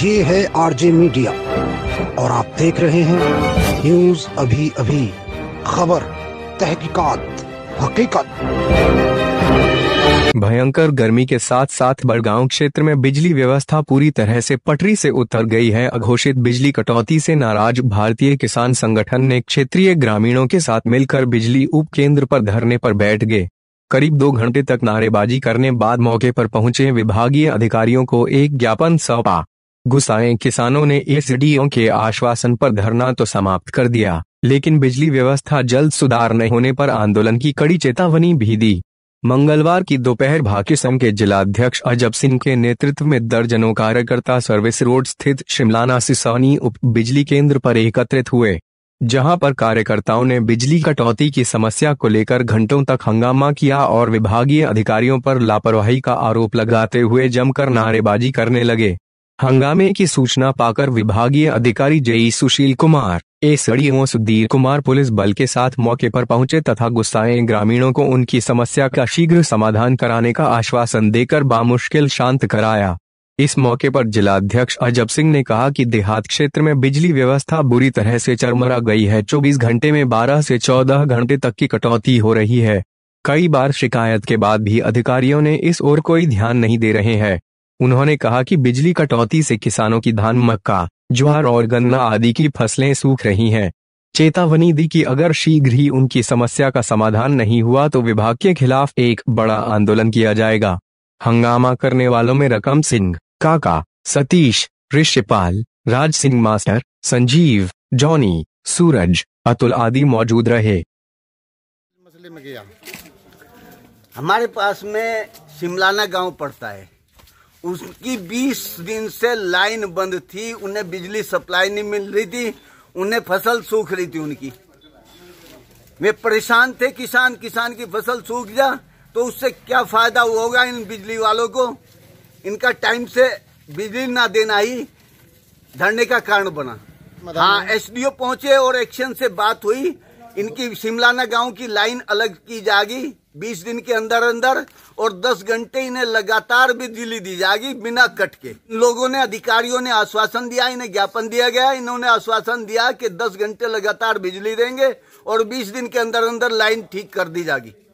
ये है RJ media और आप देख रहे हैं न्यूज अभी अभी खबर तहकीकात हकीकत भयंकर गर्मी के साथ साथ बड़गांव क्षेत्र में बिजली व्यवस्था पूरी तरह से पटरी से उतर गई है अघोषित बिजली कटौती से नाराज भारतीय किसान संगठन ने क्षेत्रीय ग्रामीणों के साथ मिलकर बिजली उप केंद्र पर धरने पर बैठ गए करीब दो घंटे तक नारेबाजी करने बाद मौके पर पहुंचे विभागीय अधिकारियों को एक ज्ञापन सौंपा गुस्साए किसानों ने एस के आश्वासन पर धरना तो समाप्त कर दिया लेकिन बिजली व्यवस्था जल्द सुधार नहीं होने पर आंदोलन की कड़ी चेतावनी भी दी मंगलवार की दोपहर भाग्य संघ के जिलाध्यक्ष अजब सिंह के नेतृत्व में दर्जनों कार्यकर्ता सर्विस रोड स्थित शिमलाना सिसौनी उप बिजली केंद्र पर एकत्रित हुए जहां पर कार्यकर्ताओं ने बिजली कटौती की समस्या को लेकर घंटों तक हंगामा किया और विभागीय अधिकारियों पर लापरवाही का आरोप लगाते हुए जमकर नारेबाजी करने लगे हंगामे की सूचना पाकर विभागीय अधिकारी JE Sushil Kumar SDO Sudhir Kumar police बल के साथ मौके पर पहुंचे तथा गुस्साए ग्रामीणों को उनकी समस्या का शीघ्र समाधान कराने का आश्वासन देकर बामुश्किल शांत कराया इस मौके पर जिलाध्यक्ष अजब सिंह ने कहा कि देहात क्षेत्र में बिजली व्यवस्था बुरी तरह से चरमरा गई है 24 घंटे में 12 से 14 घंटे तक की कटौती हो रही है कई बार शिकायत के बाद भी अधिकारियों ने इस ओर कोई ध्यान नहीं दे रहे हैं उन्होंने कहा कि बिजली कटौती से किसानों की धान मक्का ज्वार और गन्ना आदि की फसलें सूख रही हैं चेतावनी दी कि अगर शीघ्र ही उनकी समस्या का समाधान नहीं हुआ तो विभाग के खिलाफ एक बड़ा आंदोलन किया जाएगा हंगामा करने वालों में रकम सिंह काका सतीश ऋषिपाल राज सिंह मास्टर संजीव जॉनी सूरज अतुल आदि मौजूद रहे मसले में गया हमारे पास में सिमलाना गांव पड़ता है उसकी 20 दिन से लाइन बंद थी उन्हें बिजली सप्लाई नहीं मिल रही थी उन्हें फसल सूख रही थी उनकी वे परेशान थे किसान किसान की फसल सूख जा तो उससे क्या फायदा होगा इन बिजली वालों को इनका टाइम से बिजली ना देना ही धरने का कारण बना हाँ एसडीओ पहुंचे और एक्शन से बात हुई इनकी शिमलाना गांव की लाइन अलग की जाएगी बीस दिन के अंदर अंदर और दस घंटे इन्हें लगातार बिजली दी जाएगी बिना कट के लोगों ने अधिकारियों ने आश्वासन दिया इन्हें ज्ञापन दिया गया इन्होंने आश्वासन दिया कि दस घंटे लगातार बिजली देंगे और बीस दिन के अंदर अंदर लाइन ठीक कर दी जाएगी